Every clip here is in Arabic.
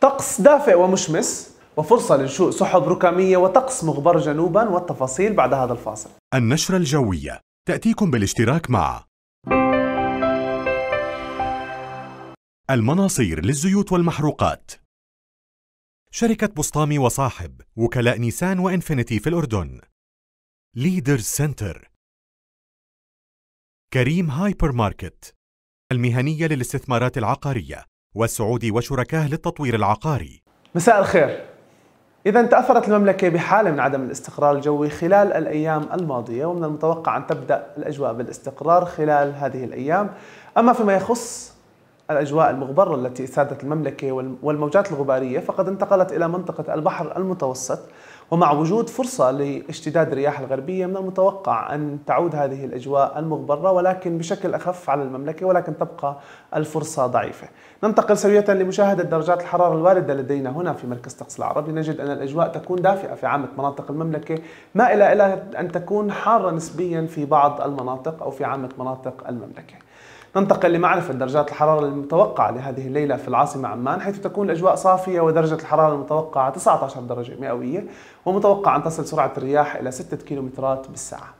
طقس دافئ ومشمس وفرصة لنشوء سحب ركامية وطقس مغبر جنوبا والتفاصيل بعد هذا الفاصل النشرة الجوية تأتيكم بالاشتراك مع المناصير للزيوت والمحروقات شركة بسطامي وصاحب وكلاء نيسان وإنفينيتي في الأردن ليدرز سنتر كريم هايبر ماركت المهنية للاستثمارات العقارية والسعودي وشركاه للتطوير العقاري مساء الخير إذا تأثرت المملكة بحالة من عدم الاستقرار الجوي خلال الأيام الماضية ومن المتوقع أن تبدأ الأجواء بالاستقرار خلال هذه الأيام أما فيما يخص الأجواء المغبرة التي سادت المملكة والموجات الغبارية فقد انتقلت إلى منطقة البحر المتوسط ومع وجود فرصة لاشتداد الرياح الغربية من المتوقع أن تعود هذه الأجواء المغبرة ولكن بشكل أخف على المملكة ولكن تبقى الفرصة ضعيفة ننتقل سوية لمشاهدة درجات الحرارة الواردة لدينا هنا في مركز طقس العربي نجد أن الأجواء تكون دافئة في عامة مناطق المملكة ما إلى أن تكون حارة نسبيا في بعض المناطق أو في عامة مناطق المملكة ننتقل لمعرفة درجات الحرارة المتوقعة لهذه الليلة في العاصمة عمان حيث تكون الأجواء صافية ودرجة الحرارة المتوقعة 19 درجة مئوية ومتوقع أن تصل سرعة الرياح إلى 6 كيلومترات بالساعة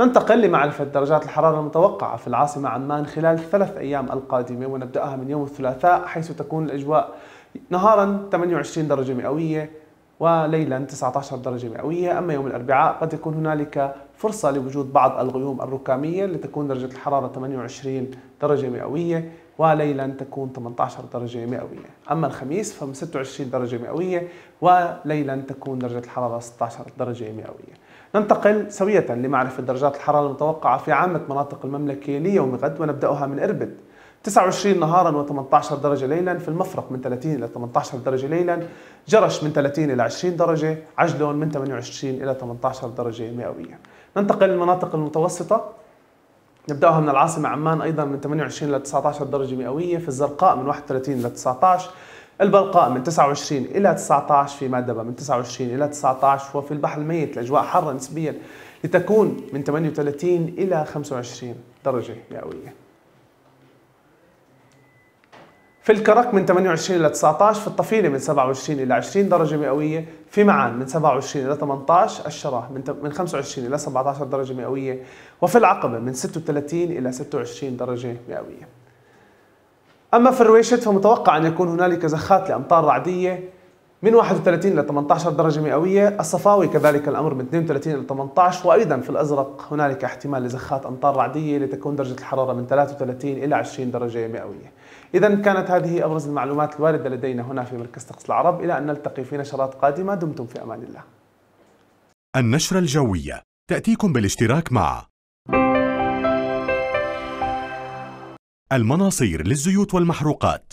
ننتقل لمعرفة درجات الحرارة المتوقعة في العاصمة عمان خلال الثلاث أيام القادمة ونبدأها من يوم الثلاثاء حيث تكون الأجواء نهارا 28 درجة مئوية وليلا 19 درجة مئوية أما يوم الأربعاء قد يكون هنالك فرصة لوجود بعض الغيوم الركامية لتكون درجة الحرارة 28 درجة مئوية وليلا تكون 18 درجة مئوية أما الخميس فهم 26 درجة مئوية وليلا تكون درجة الحرارة 16 درجة مئوية ننتقل سوية لمعرفة درجات الحرارة المتوقعة في عامة مناطق المملكة ليوم غد ونبدأها من إربد 29 نهارا و18 درجة ليلا في المفرق من 30 إلى 18 درجة ليلا جرش من 30 إلى 20 درجة عجلون من 28 إلى 18 درجة مئوية ننتقل للمناطق المتوسطة نبداها من العاصمة عمان أيضا من 28 إلى 19 درجة مئوية في الزرقاء من 31 إلى 19 البلقاء من 29 إلى 19 في مادبة من 29 إلى 19 وفي البحر الميت الأجواء حارة نسبيا لتكون من 38 إلى 25 درجة مئوية في الكرك من 28 إلى 19 في الطفيلة من 27 إلى 20 درجة مئوية في معان من 27 إلى 18 الشراح من 25 إلى 17 درجة مئوية وفي العقبة من 36 إلى 26 درجة مئوية أما في الرويشت فمتوقع أن يكون هنالك زخات لأمطار رعدية من 31 إلى 18 درجة مئوية الصفاوي كذلك الأمر من 32 إلى 18 وأيضا في الأزرق هنالك احتمال لزخات أمطار رعدية لتكون درجة الحرارة من 33 إلى 20 درجة مئوية إذا كانت هذه أبرز المعلومات الواردة لدينا هنا في مركز طقس العرب إلى أن نلتقي في نشرات قادمة دمتم في أمان الله النشرة الجوية تأتيكم بالاشتراك مع المناصير للزيوت والمحروقات